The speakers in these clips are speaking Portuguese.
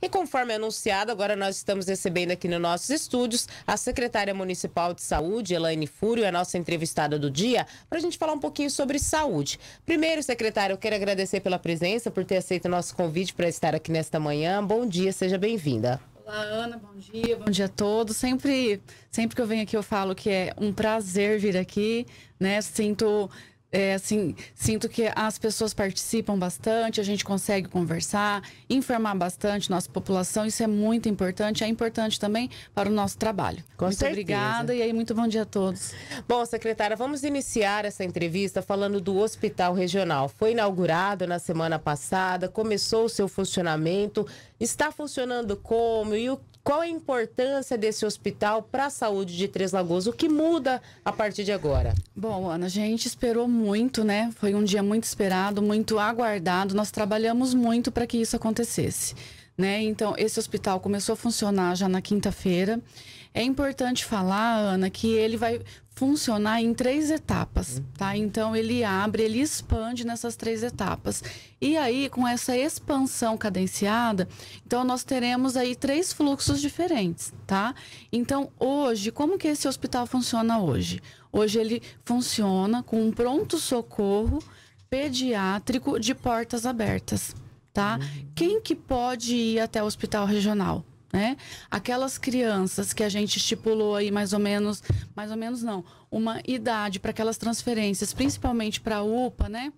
E conforme anunciado, agora nós estamos recebendo aqui nos nossos estúdios a secretária municipal de saúde, Elaine Fúrio, a nossa entrevistada do dia, para a gente falar um pouquinho sobre saúde. Primeiro, secretária, eu quero agradecer pela presença, por ter aceito o nosso convite para estar aqui nesta manhã. Bom dia, seja bem-vinda. Olá, Ana, bom dia, bom dia a todos. Sempre, sempre que eu venho aqui eu falo que é um prazer vir aqui, né? Sinto é, assim, sinto que as pessoas participam bastante, a gente consegue conversar, informar bastante nossa população, isso é muito importante, é importante também para o nosso trabalho. Com muito certeza. obrigada e aí muito bom dia a todos. Bom, secretária, vamos iniciar essa entrevista falando do Hospital Regional. Foi inaugurado na semana passada, começou o seu funcionamento, está funcionando como e o qual a importância desse hospital para a saúde de Três Lagoas? O que muda a partir de agora? Bom, Ana, a gente esperou muito, né? Foi um dia muito esperado, muito aguardado. Nós trabalhamos muito para que isso acontecesse. Né? Então, esse hospital começou a funcionar já na quinta-feira. É importante falar, Ana, que ele vai funcionar em três etapas, tá? Então ele abre, ele expande nessas três etapas. E aí, com essa expansão cadenciada, então nós teremos aí três fluxos diferentes, tá? Então, hoje, como que esse hospital funciona hoje? Hoje ele funciona com um pronto socorro pediátrico de portas abertas, tá? Uhum. Quem que pode ir até o hospital regional? né? Aquelas crianças que a gente estipulou aí mais ou menos, mais ou menos não, uma idade para aquelas transferências, principalmente para a UPA, né?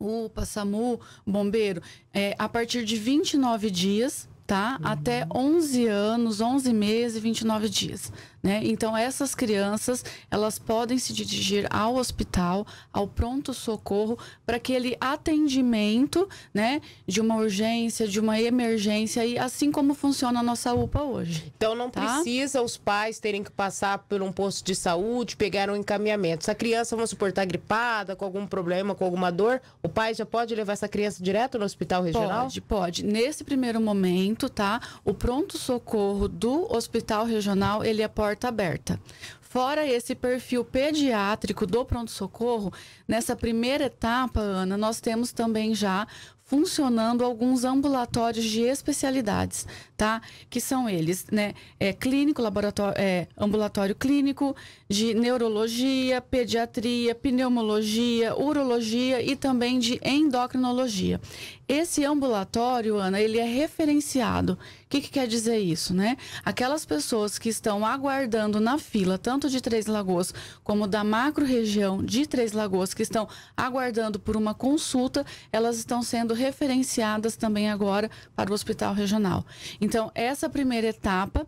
UPA, SAMU, bombeiro, é, a partir de 29 dias, tá? Uhum. Até 11 anos, 11 meses e 29 dias, né? Então, essas crianças, elas podem se dirigir ao hospital, ao pronto-socorro, para aquele atendimento né, de uma urgência, de uma emergência, e assim como funciona a nossa UPA hoje. Então, não tá? precisa os pais terem que passar por um posto de saúde, pegar um encaminhamento. Se a criança, vamos supor, está gripada, com algum problema, com alguma dor, o pai já pode levar essa criança direto no hospital regional? Pode, pode. Nesse primeiro momento, tá? O pronto-socorro do hospital regional, ele aporta é porta aberta. Fora esse perfil pediátrico do pronto-socorro, nessa primeira etapa, Ana, nós temos também já funcionando alguns ambulatórios de especialidades, tá? Que são eles, né? É, clínico, laboratório, é, ambulatório clínico de neurologia, pediatria, pneumologia, urologia e também de endocrinologia. Esse ambulatório, Ana, ele é referenciado. O que, que, quer dizer isso, né? Aquelas pessoas que estão aguardando na fila, tanto de Três Lagoas como da macro região de Três Lagoas, que estão aguardando por uma consulta, elas estão sendo referenciadas também agora para o hospital regional. Então, essa primeira etapa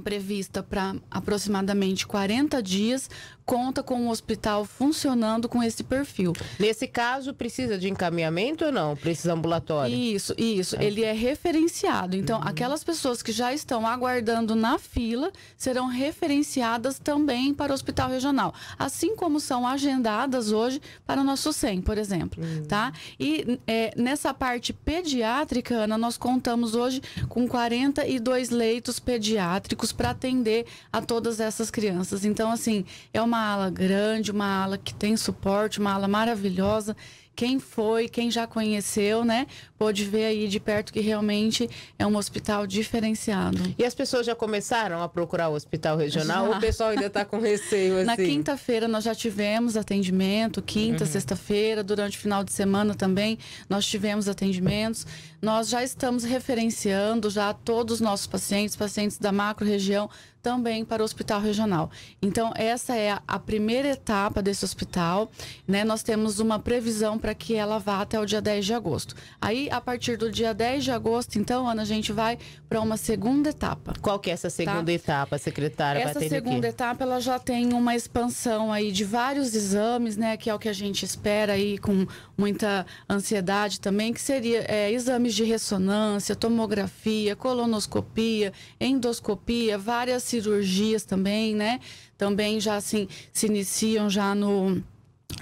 prevista para aproximadamente 40 dias, conta com o hospital funcionando com esse perfil. Nesse caso, precisa de encaminhamento ou não? Precisa ambulatório? Isso, isso. É. Ele é referenciado. Então, uhum. aquelas pessoas que já estão aguardando na fila serão referenciadas também para o hospital regional. Assim como são agendadas hoje para o nosso SEM, por exemplo. Uhum. Tá? E é, nessa parte pediátrica, Ana, nós contamos hoje com 42 leitos pediátricos para atender a todas essas crianças. Então, assim, é uma ala grande, uma ala que tem suporte, uma ala maravilhosa quem foi, quem já conheceu, né, Pode ver aí de perto que realmente é um hospital diferenciado. E as pessoas já começaram a procurar o hospital regional? Já. Ou o pessoal ainda está com receio assim? Na quinta-feira nós já tivemos atendimento, quinta, uhum. sexta-feira, durante o final de semana também nós tivemos atendimentos. Nós já estamos referenciando já todos os nossos pacientes, pacientes da macro região também para o hospital regional. Então, essa é a primeira etapa desse hospital. Né? Nós temos uma previsão para que ela vá até o dia 10 de agosto. Aí, a partir do dia 10 de agosto, então, Ana, a gente vai para uma segunda etapa. Qual que é essa segunda tá? etapa, secretária? Essa segunda etapa, ela já tem uma expansão aí de vários exames, né? Que é o que a gente espera aí com muita ansiedade também, que seria é, exames de ressonância, tomografia, colonoscopia, endoscopia, várias cirurgias também, né? Também já assim, se iniciam já no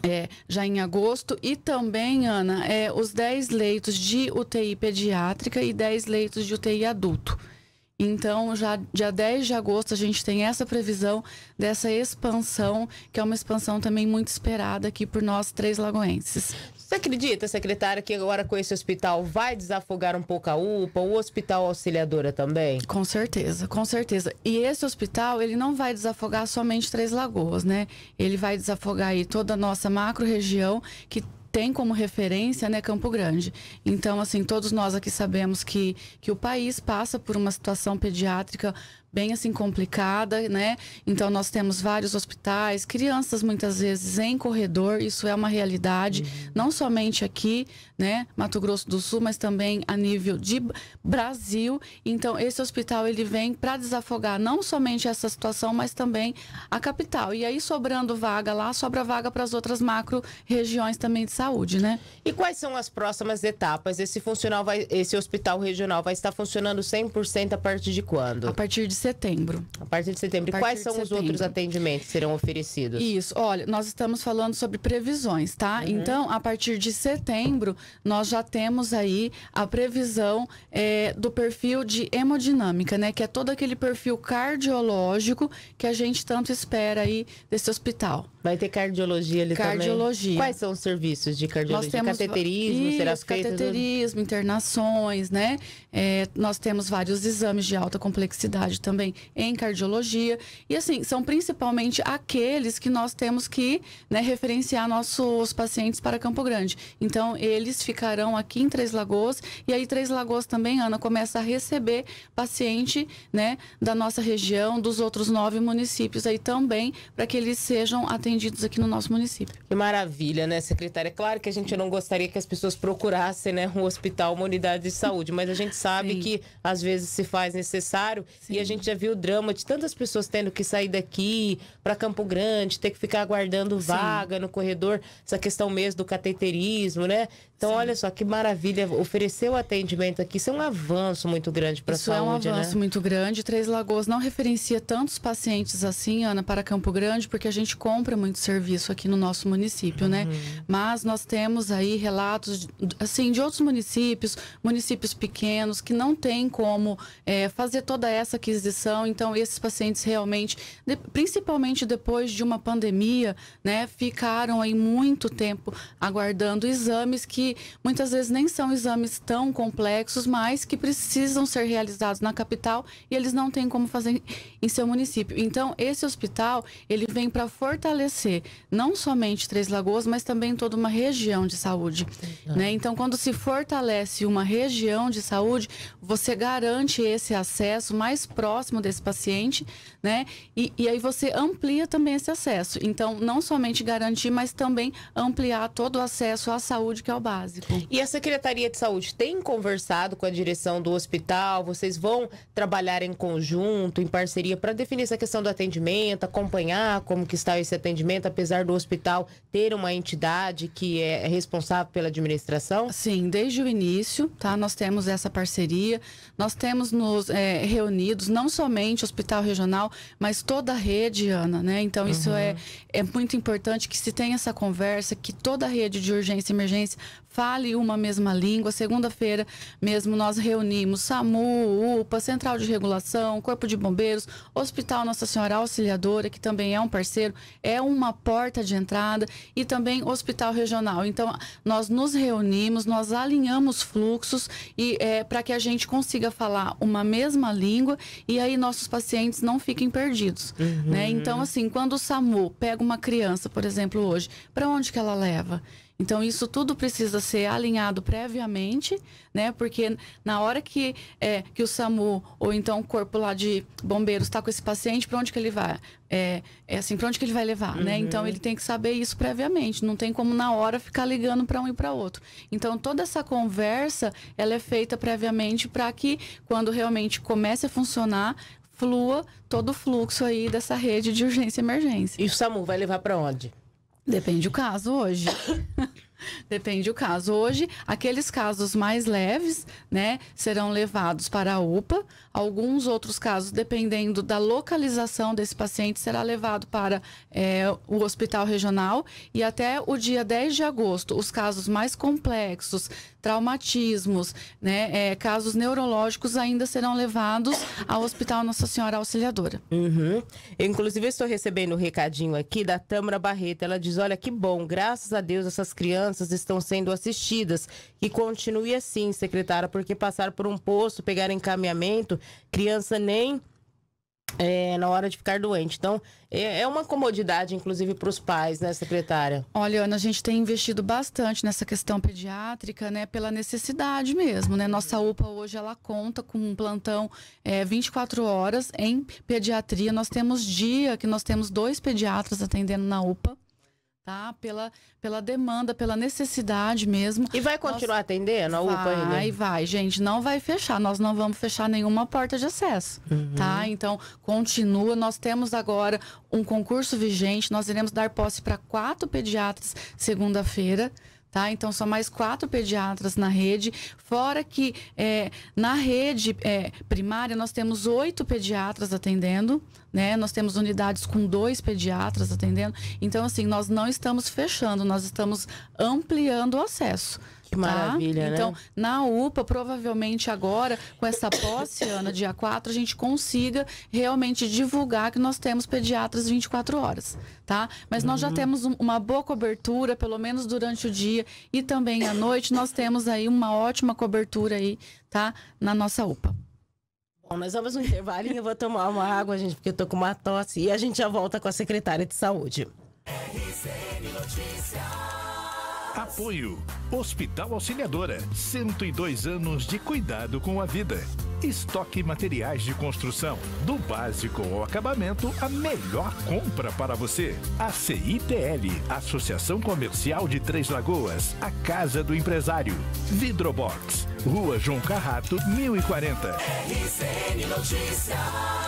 é, já em agosto. E também, Ana, é, os 10 leitos de UTI pediátrica e 10 leitos de UTI adulto. Então, já dia 10 de agosto, a gente tem essa previsão dessa expansão, que é uma expansão também muito esperada aqui por nós, três lagoenses. Você acredita, secretária, que agora com esse hospital vai desafogar um pouco a UPA, o hospital auxiliadora também? Com certeza, com certeza. E esse hospital, ele não vai desafogar somente Três Lagoas, né? Ele vai desafogar aí toda a nossa macro região, que tem como referência né, Campo Grande. Então, assim, todos nós aqui sabemos que, que o país passa por uma situação pediátrica bem assim complicada, né? Então nós temos vários hospitais, crianças muitas vezes em corredor, isso é uma realidade, uhum. não somente aqui, né, Mato Grosso do Sul, mas também a nível de Brasil. Então esse hospital ele vem para desafogar não somente essa situação, mas também a capital. E aí sobrando vaga lá, sobra vaga para as outras macro regiões também de saúde, né? E quais são as próximas etapas? Esse funcional vai, esse hospital regional vai estar funcionando 100% a partir de quando? A partir de setembro. A partir de setembro. Quais são setembro. os outros atendimentos que serão oferecidos? Isso. Olha, nós estamos falando sobre previsões, tá? Uhum. Então, a partir de setembro, nós já temos aí a previsão é, do perfil de hemodinâmica, né? Que é todo aquele perfil cardiológico que a gente tanto espera aí desse hospital. Vai ter cardiologia ali cardiologia. também? Cardiologia. Quais são os serviços de cardiologia? Nós temos cateterismo, será Cateterismo, internações, né? É, nós temos vários exames de alta complexidade também também em cardiologia. E assim, são principalmente aqueles que nós temos que né, referenciar nossos pacientes para Campo Grande. Então, eles ficarão aqui em Três Lagoas e aí Três Lagoas também, Ana, começa a receber paciente né, da nossa região, dos outros nove municípios aí também, para que eles sejam atendidos aqui no nosso município. Que maravilha, né, secretária? Claro que a gente não gostaria que as pessoas procurassem né, um hospital, uma unidade de saúde, mas a gente sabe Sim. que às vezes se faz necessário Sim. e a gente gente já viu o drama de tantas pessoas tendo que sair daqui para Campo Grande, ter que ficar aguardando vaga Sim. no corredor, essa questão mesmo do cateterismo, né? Então, Sim. olha só que maravilha, oferecer o atendimento aqui, isso é um avanço muito grande para a saúde, Isso é um né? avanço né? muito grande. Três Lagoas não referencia tantos pacientes assim, Ana, para Campo Grande, porque a gente compra muito serviço aqui no nosso município, né? uhum. né? Mas nós temos aí relatos, assim, de outros municípios, municípios pequenos, que não tem como é, fazer toda essa aquisição. Então, esses pacientes realmente, de, principalmente depois de uma pandemia, né, ficaram aí muito tempo aguardando exames que muitas vezes nem são exames tão complexos, mas que precisam ser realizados na capital e eles não têm como fazer em seu município. Então, esse hospital, ele vem para fortalecer não somente Três Lagoas, mas também toda uma região de saúde. Né? Então, quando se fortalece uma região de saúde, você garante esse acesso mais próximo desse paciente, né? E, e aí você amplia também esse acesso. Então, não somente garantir, mas também ampliar todo o acesso à saúde, que é o básico básico. E a Secretaria de Saúde tem conversado com a direção do hospital? Vocês vão trabalhar em conjunto, em parceria, para definir essa questão do atendimento, acompanhar como que está esse atendimento, apesar do hospital ter uma entidade que é responsável pela administração? Sim, desde o início, tá? Nós temos essa parceria, nós temos nos é, reunidos, não somente o hospital regional, mas toda a rede, Ana, né? Então, uhum. isso é, é muito importante que se tenha essa conversa, que toda a rede de urgência e emergência fale uma mesma língua. Segunda-feira mesmo nós reunimos SAMU, UPA, Central de Regulação, Corpo de Bombeiros, Hospital Nossa Senhora Auxiliadora, que também é um parceiro, é uma porta de entrada, e também Hospital Regional. Então, nós nos reunimos, nós alinhamos fluxos e é, para que a gente consiga falar uma mesma língua e aí nossos pacientes não fiquem perdidos. Uhum. Né? Então, assim, quando o SAMU pega uma criança, por exemplo, hoje, para onde que ela leva? Então, isso tudo precisa ser alinhado previamente, né? Porque na hora que, é, que o SAMU ou então o corpo lá de bombeiros está com esse paciente, para onde que ele vai? É, é assim, para onde que ele vai levar, né? uhum. né? Então, ele tem que saber isso previamente. Não tem como na hora ficar ligando para um e para outro. Então, toda essa conversa, ela é feita previamente para que, quando realmente comece a funcionar, flua todo o fluxo aí dessa rede de urgência e emergência. E o SAMU vai levar para onde? Depende o caso hoje. Depende o caso. Hoje, aqueles casos mais leves, né, serão levados para a UPA. Alguns outros casos, dependendo da localização desse paciente, será levado para é, o hospital regional e até o dia 10 de agosto, os casos mais complexos, traumatismos, né, é, casos neurológicos ainda serão levados ao Hospital Nossa Senhora Auxiliadora. Uhum. inclusive, estou recebendo um recadinho aqui da Tâmara Barreto. Ela diz: Olha que bom, graças a Deus essas crianças estão sendo assistidas. E continue assim, secretária, porque passar por um posto, pegar encaminhamento criança nem é, na hora de ficar doente. Então, é, é uma comodidade, inclusive, para os pais, né, secretária? Olha, Ana, a gente tem investido bastante nessa questão pediátrica, né, pela necessidade mesmo, né? Nossa UPA hoje, ela conta com um plantão é, 24 horas em pediatria. Nós temos dia que nós temos dois pediatras atendendo na UPA tá? Pela, pela demanda, pela necessidade mesmo. E vai continuar Nós... atendendo a UPA ainda? Vai, vai, gente, não vai fechar. Nós não vamos fechar nenhuma porta de acesso, uhum. tá? Então, continua. Nós temos agora um concurso vigente. Nós iremos dar posse para quatro pediatras segunda-feira. Tá? Então, são mais quatro pediatras na rede, fora que é, na rede é, primária nós temos oito pediatras atendendo, né? Nós temos unidades com dois pediatras atendendo. Então, assim, nós não estamos fechando, nós estamos ampliando o acesso. Que tá? maravilha, tá? né? Então, na UPA, provavelmente agora, com essa posse, Ana, dia 4, a gente consiga realmente divulgar que nós temos pediatras 24 horas, tá? Mas nós uhum. já temos um, uma boa cobertura, pelo menos durante o dia e também à noite, nós temos aí uma ótima cobertura aí, tá? Na nossa UPA. Bom, nós vamos um intervalinho, eu vou tomar uma água, gente, porque eu tô com uma tosse. E a gente já volta com a secretária de saúde. RCN Notícias. Apoio Hospital Auxiliadora, 102 anos de cuidado com a vida. Estoque materiais de construção, do básico ao acabamento, a melhor compra para você. A CITL, Associação Comercial de Três Lagoas, a Casa do Empresário. Vidrobox, Rua João Carrato, 1040. RCN Notícias.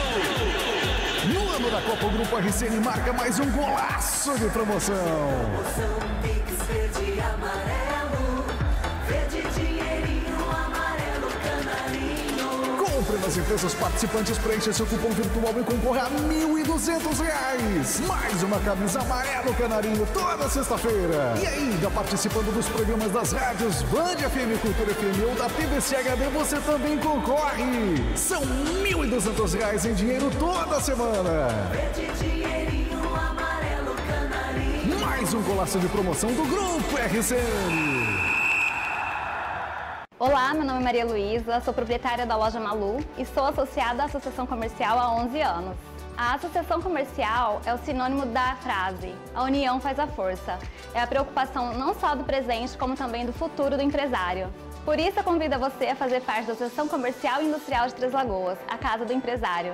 Copa, o Grupo RCN marca mais um golaço de promoção. promoção as empresas participantes preenchem seu cupom virtual e concorrem a R$ 1.200. Mais uma camisa amarelo canarinho toda sexta-feira. E ainda participando dos programas das rádios Band FM, Cultura FM ou da TVC HD, você também concorre. São R$ 1.200 em dinheiro toda semana. Mais um golaço de promoção do Grupo RCN. Olá, meu nome é Maria Luísa, sou proprietária da loja Malu e sou associada à Associação Comercial há 11 anos. A associação comercial é o sinônimo da frase a união faz a força. É a preocupação não só do presente, como também do futuro do empresário. Por isso, eu convido você a fazer parte da Associação Comercial e Industrial de Três Lagoas, a casa do empresário.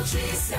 Notícias.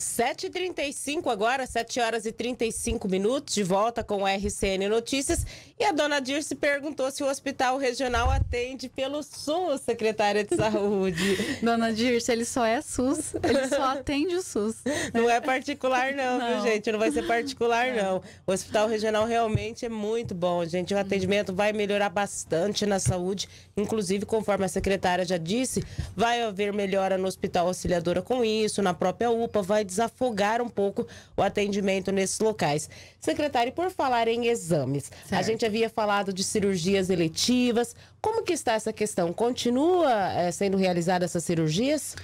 7h35 agora, 7 horas e 35 minutos, de volta com o RCN Notícias. E a dona Dirce perguntou se o hospital regional atende pelo SUS, secretária de saúde. dona Dirce, ele só é SUS, ele só atende o SUS. Não é particular não, não. viu, gente? Não vai ser particular é. não. O hospital regional realmente é muito bom, gente. O atendimento vai melhorar bastante na saúde, inclusive conforme a secretária já disse, vai haver melhora no hospital auxiliadora com isso, na própria UPA, vai desafogar um pouco o atendimento nesses locais. Secretária, por falar em exames, certo. a gente havia falado de cirurgias eletivas. Como que está essa questão? Continua é, sendo realizadas essas cirurgias?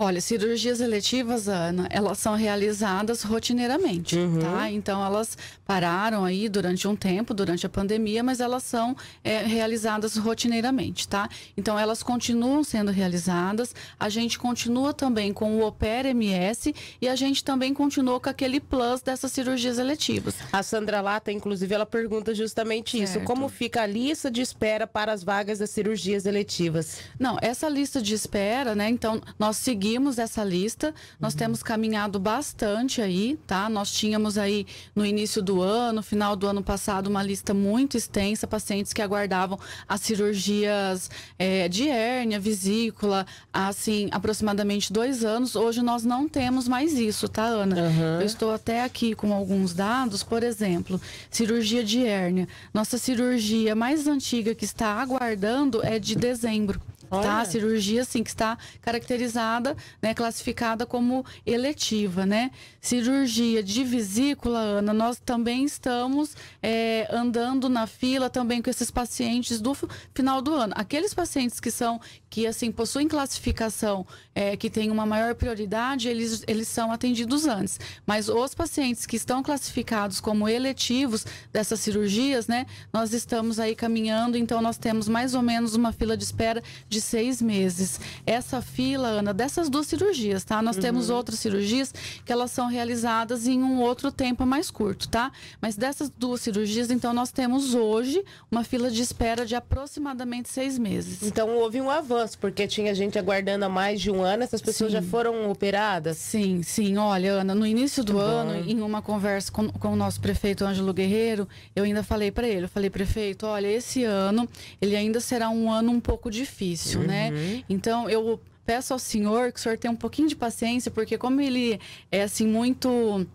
Olha, cirurgias eletivas, Ana, elas são realizadas rotineiramente, uhum. tá? Então elas pararam aí durante um tempo, durante a pandemia, mas elas são é, realizadas rotineiramente, tá? Então elas continuam sendo realizadas. A gente continua também com o Oper MS e a gente também continua com aquele plus dessas cirurgias eletivas. A Sandra Lata, inclusive, ela pergunta justamente certo. isso: como fica a lista de espera para as vagas das cirurgias eletivas? Não, essa lista de espera, né? Então nós seguimos seguimos essa lista. Nós uhum. temos caminhado bastante aí, tá? Nós tínhamos aí no início do ano, final do ano passado, uma lista muito extensa, pacientes que aguardavam as cirurgias é, de hérnia, vesícula, assim, aproximadamente dois anos. Hoje nós não temos mais isso, tá, Ana? Uhum. Eu estou até aqui com alguns dados, por exemplo, cirurgia de hérnia. Nossa cirurgia mais antiga que está aguardando é de dezembro. Tá, Olha. Tá? cirurgia, assim, que está caracterizada, né, classificada como eletiva, né? Cirurgia de vesícula, Ana, nós também estamos é, andando na fila também com esses pacientes do final do ano. Aqueles pacientes que são que assim possuem classificação é, que tem uma maior prioridade, eles, eles são atendidos antes. Mas os pacientes que estão classificados como eletivos dessas cirurgias, né, nós estamos aí caminhando, então nós temos mais ou menos uma fila de espera de seis meses. Essa fila, Ana, dessas duas cirurgias, tá? Nós uhum. temos outras cirurgias que elas são realizadas em um outro tempo mais curto, tá? Mas dessas duas cirurgias, então nós temos hoje uma fila de espera de aproximadamente seis meses. Então houve um avanço pessoas, porque tinha gente aguardando há mais de um ano, essas pessoas sim. já foram operadas? Sim, sim. Olha, Ana, no início do Muito ano, bom. em uma conversa com, com o nosso prefeito Ângelo Guerreiro, eu ainda falei para ele, eu falei, prefeito, olha, esse ano, ele ainda será um ano um pouco difícil, né? uhum. né? Então, eu peço ao senhor que o senhor tenha um pouquinho de paciência, porque como ele é assim muito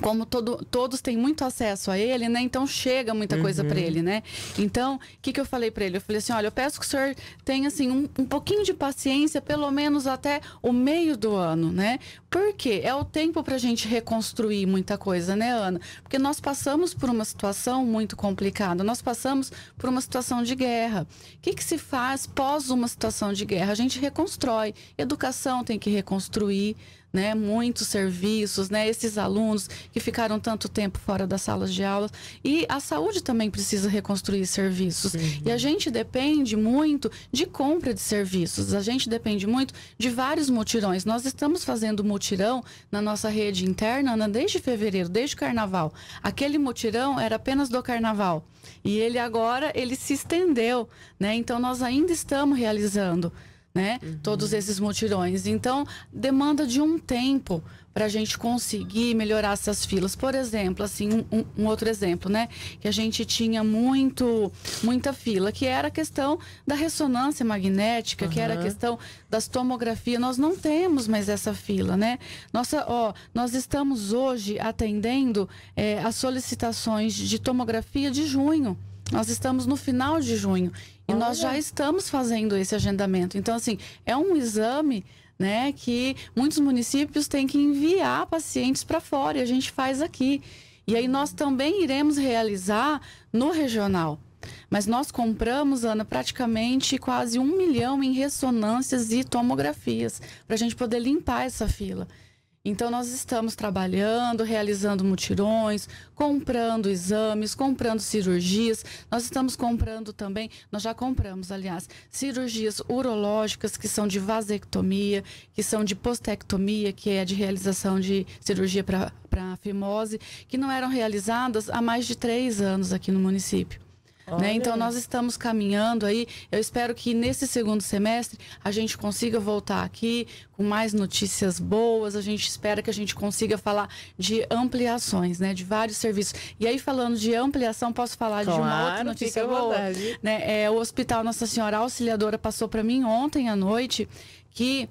como todo, todos têm muito acesso a ele, né? Então chega muita coisa para uhum. ele, né? Então, o que, que eu falei para ele? Eu falei assim: olha, eu peço que o senhor tenha assim, um, um pouquinho de paciência, pelo menos até o meio do ano, né? Porque é o tempo para a gente reconstruir muita coisa, né, Ana? Porque nós passamos por uma situação muito complicada, nós passamos por uma situação de guerra. O que, que se faz pós uma situação de guerra? A gente reconstrói. Educação tem que reconstruir, né? Muitos serviços, né? Esses alunos que ficaram tanto tempo fora das salas de aula e a saúde também precisa reconstruir serviços. E a gente depende muito de compra de serviços. A gente depende muito de vários mutirões. Nós estamos fazendo mutirão na nossa rede interna né? desde fevereiro, desde o carnaval. Aquele mutirão era apenas do carnaval e ele agora ele se estendeu, né? Então nós ainda estamos realizando né? Uhum. Todos esses mutirões. Então, demanda de um tempo para a gente conseguir melhorar essas filas. Por exemplo, assim, um, um, outro exemplo, né? Que a gente tinha muito, muita fila, que era a questão da ressonância magnética, uhum. que era a questão das tomografias. Nós não temos mais essa fila, né? Nossa, ó, nós estamos hoje atendendo é, as solicitações de tomografia de junho. Nós estamos no final de junho e Olha. nós já estamos fazendo esse agendamento. Então, assim, é um exame né, que muitos municípios têm que enviar pacientes para fora e a gente faz aqui. E aí nós também iremos realizar no regional. Mas nós compramos, Ana, praticamente quase um milhão em ressonâncias e tomografias para a gente poder limpar essa fila. Então, nós estamos trabalhando, realizando mutirões, comprando exames, comprando cirurgias. Nós estamos comprando também, nós já compramos, aliás, cirurgias urológicas que são de vasectomia, que são de postectomia, que é de realização de cirurgia para fimose, que não eram realizadas há mais de três anos aqui no município. Né? Então nós estamos caminhando aí. Eu espero que nesse segundo semestre a gente consiga voltar aqui com mais notícias boas. A gente espera que a gente consiga falar de ampliações, né? De vários serviços. E aí falando de ampliação, posso falar claro, de uma outra notícia boa, né? É, o Hospital Nossa Senhora Auxiliadora passou para mim ontem à noite que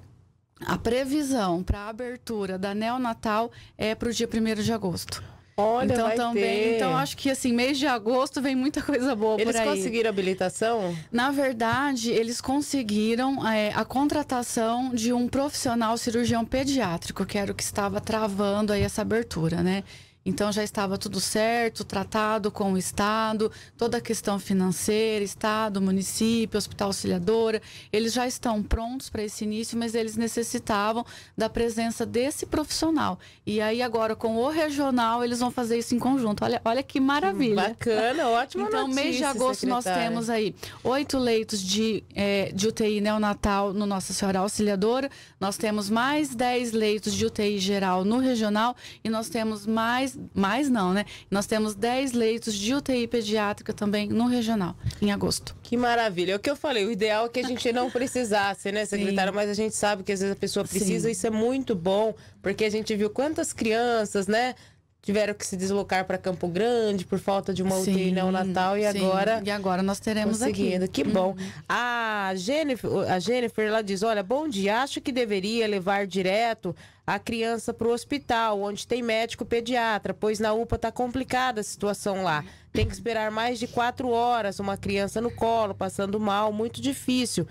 a previsão para a abertura da neonatal é para o dia 1 de agosto. Olha, então também, então, ter. então acho que assim, mês de agosto vem muita coisa boa eles por aí. Eles conseguiram habilitação? Na verdade, eles conseguiram é, a contratação de um profissional cirurgião pediátrico, que era o que estava travando aí essa abertura, né? Então já estava tudo certo, tratado com o Estado, toda a questão financeira, Estado, município, hospital auxiliadora, eles já estão prontos para esse início, mas eles necessitavam da presença desse profissional. E aí agora com o regional eles vão fazer isso em conjunto. Olha, olha que maravilha. Bacana, ótima então, notícia. Então mês de agosto secretária. nós temos aí oito leitos de, é, de UTI neonatal no Nossa Senhora Auxiliadora, nós temos mais dez leitos de UTI geral no regional e nós temos mais mais, não, né? Nós temos 10 leitos de UTI pediátrica também no regional, em agosto. Que maravilha. É o que eu falei, o ideal é que a gente não precisasse, né, secretária? Sim. Mas a gente sabe que às vezes a pessoa precisa, Sim. isso é muito bom, porque a gente viu quantas crianças, né? tiveram que se deslocar para Campo Grande por falta de uma UTI neonatal e sim. agora e agora nós teremos aqui. Que bom. Uhum. A Jennifer, a Jennifer ela diz: "Olha, bom dia, acho que deveria levar direto a criança para o hospital, onde tem médico pediatra, pois na UPA está complicada a situação lá. Tem que esperar mais de quatro horas uma criança no colo, passando mal, muito difícil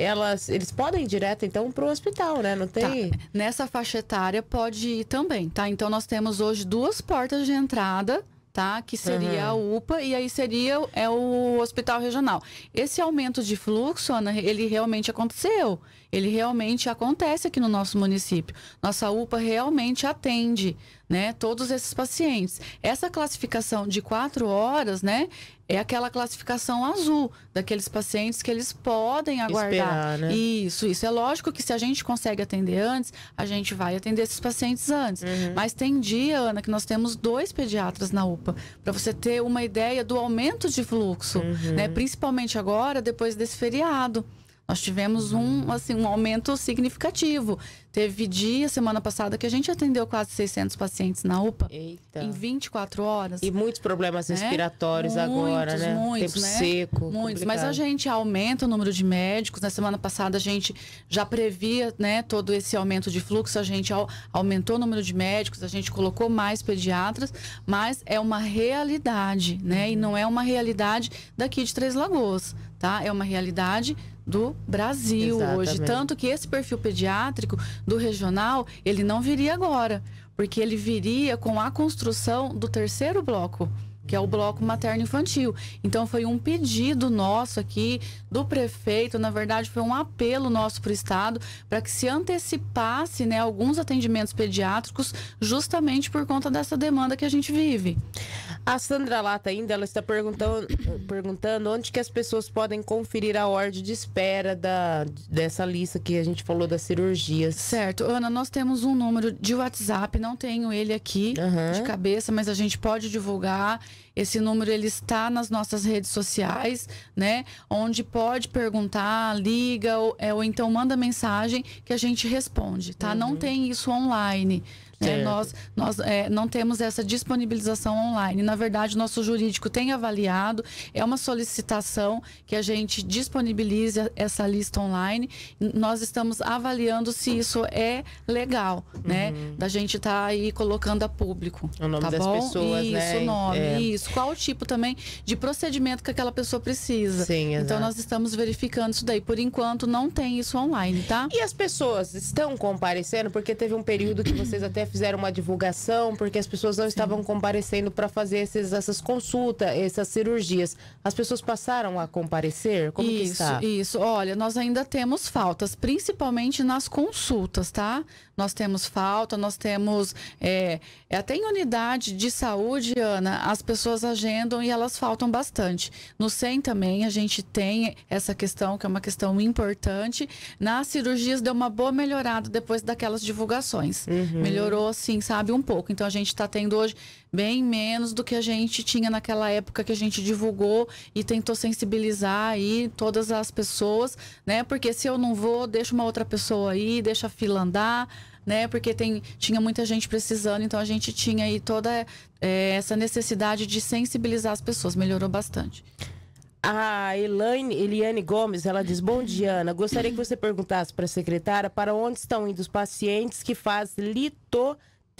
elas eles podem ir direto então para o hospital, né? Não tá. tem. Tá. Nessa faixa etária pode ir também, tá? Então nós temos hoje duas portas de entrada. Tá? Que seria uhum. a UPA e aí seria é o hospital regional. Esse aumento de fluxo, Ana, ele realmente aconteceu ele realmente acontece aqui no nosso município. Nossa UPA realmente atende, né, todos esses pacientes. Essa classificação de quatro horas, né, é aquela classificação azul daqueles pacientes que eles podem aguardar. Esperar, né? Isso, isso é lógico que se a gente consegue atender antes, a gente vai atender esses pacientes antes. Uhum. Mas tem dia, Ana, que nós temos dois pediatras na UPA para você ter uma ideia do aumento de fluxo, uhum. né, principalmente agora depois desse feriado. Nós tivemos um, assim, um aumento significativo. Teve dia, semana passada, que a gente atendeu quase 600 pacientes na UPA Eita. em 24 horas. E muitos problemas né? respiratórios né? agora, né? Muitos, Tempo né? seco. Muitos, complicado. mas a gente aumenta o número de médicos. Na semana passada a gente já previa né, todo esse aumento de fluxo, a gente aumentou o número de médicos, a gente colocou mais pediatras, mas é uma realidade, né? Uhum. E não é uma realidade daqui de Três Lagoas, tá? É uma realidade do Brasil Exatamente. hoje. Tanto que esse perfil pediátrico do regional, ele não viria agora, porque ele viria com a construção do terceiro bloco que é o bloco materno infantil. Então foi um pedido nosso aqui do prefeito, na verdade foi um apelo nosso para o estado para que se antecipasse, né, alguns atendimentos pediátricos justamente por conta dessa demanda que a gente vive. A Sandra Lata ainda ela está perguntando, perguntando onde que as pessoas podem conferir a ordem de espera da, dessa lista que a gente falou das cirurgias. Certo, Ana, nós temos um número de WhatsApp, não tenho ele aqui uhum. de cabeça, mas a gente pode divulgar. Esse número ele está nas nossas redes sociais, né? Onde pode perguntar, liga ou, é, ou então manda mensagem que a gente responde, tá? Uhum. Não tem isso online. É. nós, nós é, não temos essa disponibilização online. Na verdade, o nosso jurídico tem avaliado, é uma solicitação que a gente disponibilize essa lista online. Nós estamos avaliando se isso é legal, né? Uhum. Da gente estar tá aí colocando a público. É o nome tá das bom? pessoas, né? isso, né? nome, é. isso. Qual o tipo também de procedimento que aquela pessoa precisa. Sim, então, exato. Então, nós estamos verificando isso daí. Por enquanto, não tem isso online, tá? E as pessoas estão comparecendo? Porque teve um período que vocês até fizeram uma divulgação porque as pessoas não Sim. estavam comparecendo para fazer esses, essas consultas, essas cirurgias. As pessoas passaram a comparecer? Como isso, que está? Isso, olha, nós ainda temos faltas, principalmente nas consultas, tá? nós temos falta, nós temos. É, é, até em unidade de saúde, Ana, as pessoas agendam e elas faltam bastante. No SEM também a gente tem essa questão, que é uma questão importante. Nas cirurgias deu uma boa melhorada depois daquelas divulgações. Uhum. Melhorou, assim, sabe, um pouco. Então a gente está tendo hoje bem menos do que a gente tinha naquela época que a gente divulgou e tentou sensibilizar aí todas as pessoas, né? Porque se eu não vou, deixa uma outra pessoa aí, deixa a fila andar, né? Porque tem, tinha muita gente precisando, então a gente tinha aí toda é, essa necessidade de sensibilizar as pessoas, melhorou bastante. A Elaine, Eliane Gomes, ela diz: Bom dia, Ana. Gostaria que você perguntasse para a secretária para onde estão indo os pacientes que fazem lito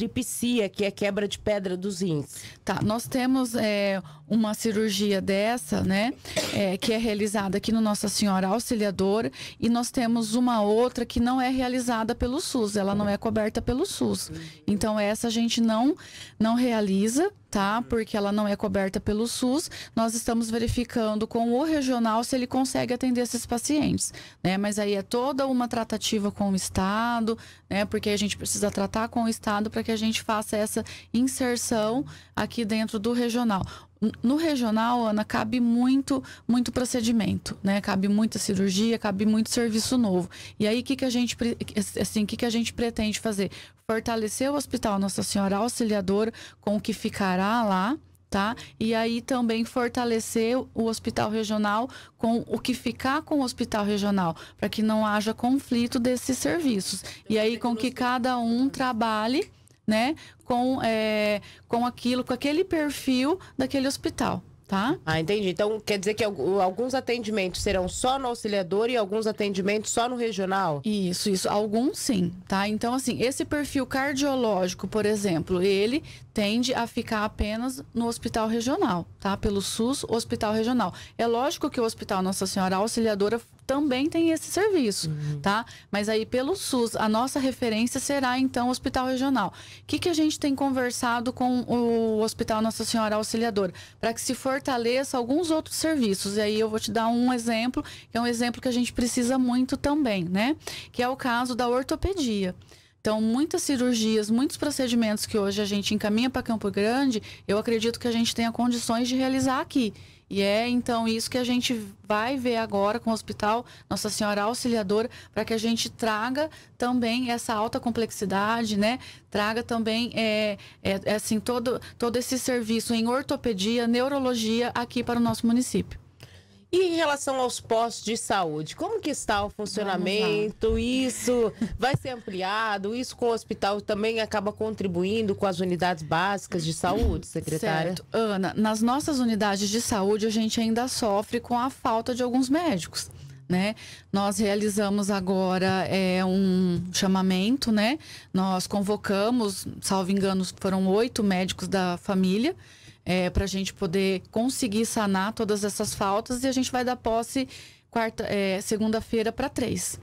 tripsia, que é quebra de pedra dos rins. Tá, nós temos é, uma cirurgia dessa, né, é, que é realizada aqui no Nossa Senhora Auxiliadora, e nós temos uma outra que não é realizada pelo SUS, ela não é coberta pelo SUS. Então essa a gente não não realiza, tá? Porque ela não é coberta pelo SUS. Nós estamos verificando com o regional se ele consegue atender esses pacientes, né? Mas aí é toda uma tratativa com o estado, né? Porque a gente precisa tratar com o estado para que a gente faça essa inserção aqui dentro do regional no regional, Ana, cabe muito, muito procedimento, né? Cabe muita cirurgia, cabe muito serviço novo. E aí, o que, que a gente, assim, que, que a gente pretende fazer? Fortalecer o Hospital Nossa Senhora Auxiliadora com o que ficará lá, tá? E aí também fortalecer o hospital regional com o que ficar com o hospital regional, para que não haja conflito desses serviços. E aí com que cada um trabalhe né, com, é, com aquilo, com aquele perfil daquele hospital. Tá? Ah, entendi. Então, quer dizer que alguns atendimentos serão só no auxiliador e alguns atendimentos só no regional? Isso, isso. Alguns sim, tá? Então, assim, esse perfil cardiológico, por exemplo, ele tende a ficar apenas no hospital regional, tá? Pelo SUS, hospital regional. É lógico que o Hospital Nossa Senhora Auxiliadora também tem esse serviço, uhum. tá? Mas aí pelo SUS, a nossa referência será então o hospital regional. O que, que a gente tem conversado com o Hospital Nossa Senhora Auxiliadora? Para que se fortaleça alguns outros serviços. E aí eu vou te dar um exemplo, que é um exemplo que a gente precisa muito também, né? Que é o caso da ortopedia. Então, muitas cirurgias, muitos procedimentos que hoje a gente encaminha para Campo Grande, eu acredito que a gente tenha condições de realizar aqui. E é então isso que a gente vai ver agora com o Hospital Nossa Senhora Auxiliadora, para que a gente traga também essa alta complexidade, né? Traga também é, é, é, assim todo, todo esse serviço em ortopedia, neurologia aqui para o nosso município. E em relação aos postos de saúde, como que está o funcionamento? Isso vai ser ampliado? Isso com o hospital também acaba contribuindo com as unidades básicas de saúde, secretária? Certo. Ana, nas nossas unidades de saúde a gente ainda sofre com a falta de alguns médicos. Né? Nós realizamos agora é, um chamamento, né? Nós convocamos, salvo engano, foram oito médicos da família é, para a gente poder conseguir sanar todas essas faltas e a gente vai dar posse quarta, é, segunda-feira para três.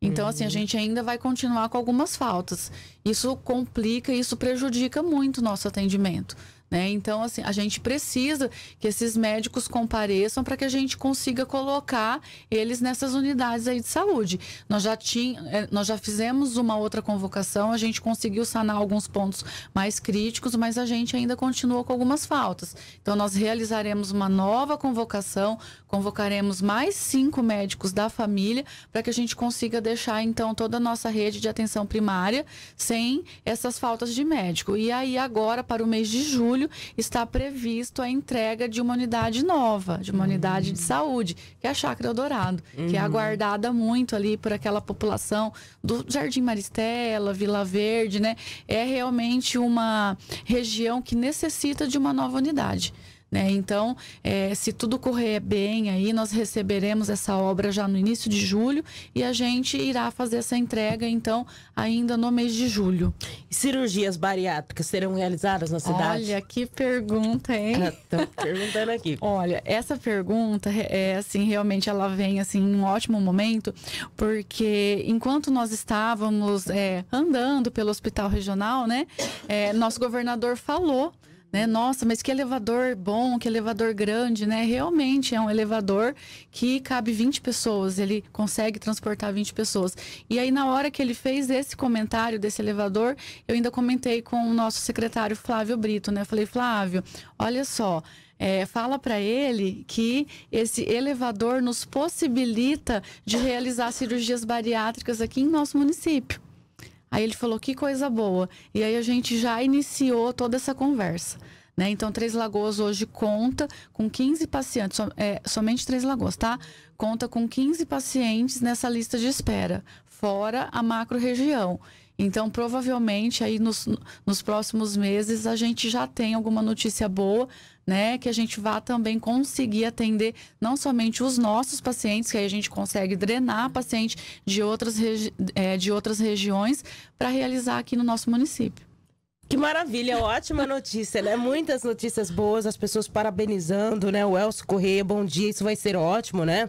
Então, assim, a uhum. gente ainda vai continuar com algumas faltas. Isso complica, isso prejudica muito o nosso atendimento. Né? Então, assim, a gente precisa que esses médicos compareçam para que a gente consiga colocar eles nessas unidades aí de saúde. Nós já, tính, é, nós já fizemos uma outra convocação, a gente conseguiu sanar alguns pontos mais críticos, mas a gente ainda continua com algumas faltas. Então, nós realizaremos uma nova convocação, convocaremos mais cinco médicos da família para que a gente consiga deixar, então, toda a nossa rede de atenção primária sem essas faltas de médico. E aí, agora, para o mês de julho, julho, está previsto a entrega de uma unidade nova, de uma uhum. unidade de hum. saúde, que é a Chácara Eldorado, uhum. que é uhum. aguardada muito ali por aquela população do Jardim Maristela, Vila Verde, né? É realmente uma região que necessita de uma nova unidade. Né? Então, é, se tudo correr bem aí, nós receberemos essa obra já no início de julho e a gente irá fazer essa entrega, então, ainda no mês de julho. E cirurgias bariátricas serão realizadas na cidade? Olha, que pergunta, hein? Estão perguntando aqui. Olha, essa pergunta, é, assim, realmente ela vem, assim, em um ótimo momento, porque enquanto nós estávamos é, andando pelo hospital regional, né, é, nosso governador falou né? Uhum. Nossa, mas que elevador bom, que elevador grande, né? Realmente é um elevador que cabe 20 pessoas, ele consegue transportar 20 pessoas. E aí, na hora que ele fez esse comentário desse elevador, eu ainda comentei com o nosso secretário Flávio Brito, né? Falei, Flávio, olha só. É, fala para ele que esse elevador nos possibilita de realizar cirurgias bariátricas aqui em nosso município. Aí ele falou: que coisa boa. E aí a gente já iniciou toda essa conversa. Né? Então, Três Lagoas hoje conta com 15 pacientes, som, é, somente Três Lagoas, tá? Conta com 15 pacientes nessa lista de espera, fora a macro região. Então, provavelmente aí nos, nos próximos meses a gente já tem alguma notícia boa, né? Que a gente vá também conseguir atender não somente os nossos pacientes, que aí a gente consegue drenar paciente de outras, é, de outras regiões para realizar aqui no nosso município. Que maravilha, ótima notícia, né? Muitas notícias boas, as pessoas parabenizando, né? O Elcio Corrêa, bom dia, isso vai ser ótimo, né?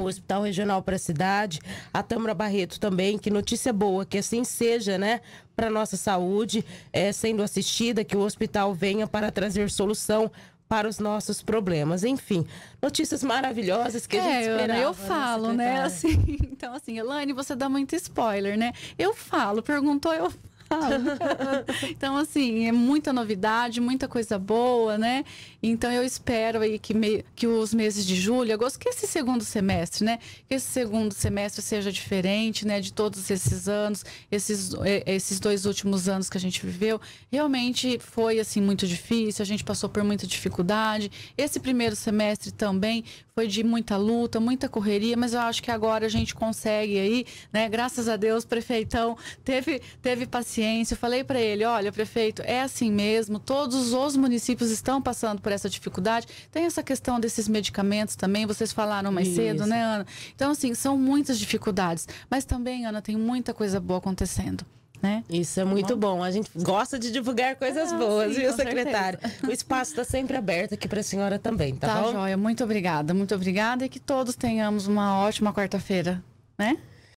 o Hospital Regional para a Cidade, a Tâmara Barreto também, que notícia boa, que assim seja, né, para nossa saúde, é, sendo assistida, que o hospital venha para trazer solução para os nossos problemas. Enfim, notícias maravilhosas que é, a gente esperava. Eu né, falo, né? Assim, então, assim, Elaine, você dá muito spoiler, né? Eu falo, perguntou, eu então, assim, é muita novidade, muita coisa boa, né? Então, eu espero aí que, me... que os meses de julho, agosto, que esse segundo semestre, né? Que esse segundo semestre seja diferente, né? De todos esses anos, esses, é, esses dois últimos anos que a gente viveu. Realmente foi, assim, muito difícil, a gente passou por muita dificuldade. Esse primeiro semestre também foi de muita luta, muita correria, mas eu acho que agora a gente consegue aí, né? Graças a Deus, prefeitão teve, teve paciência. Eu falei para ele: olha, prefeito, é assim mesmo, todos os municípios estão passando por essa dificuldade. Tem essa questão desses medicamentos também, vocês falaram mais Isso. cedo, né, Ana? Então, assim, são muitas dificuldades, mas também, Ana, tem muita coisa boa acontecendo. Né? Isso é muito bom? bom? A gente gosta de divulgar coisas ah, boas, sim, viu, secretário? Certeza. O espaço está sempre aberto aqui para a senhora também, tá, tá bom? Tá, joia. Muito obrigada, muito obrigada e que todos tenhamos uma ótima quarta-feira, né?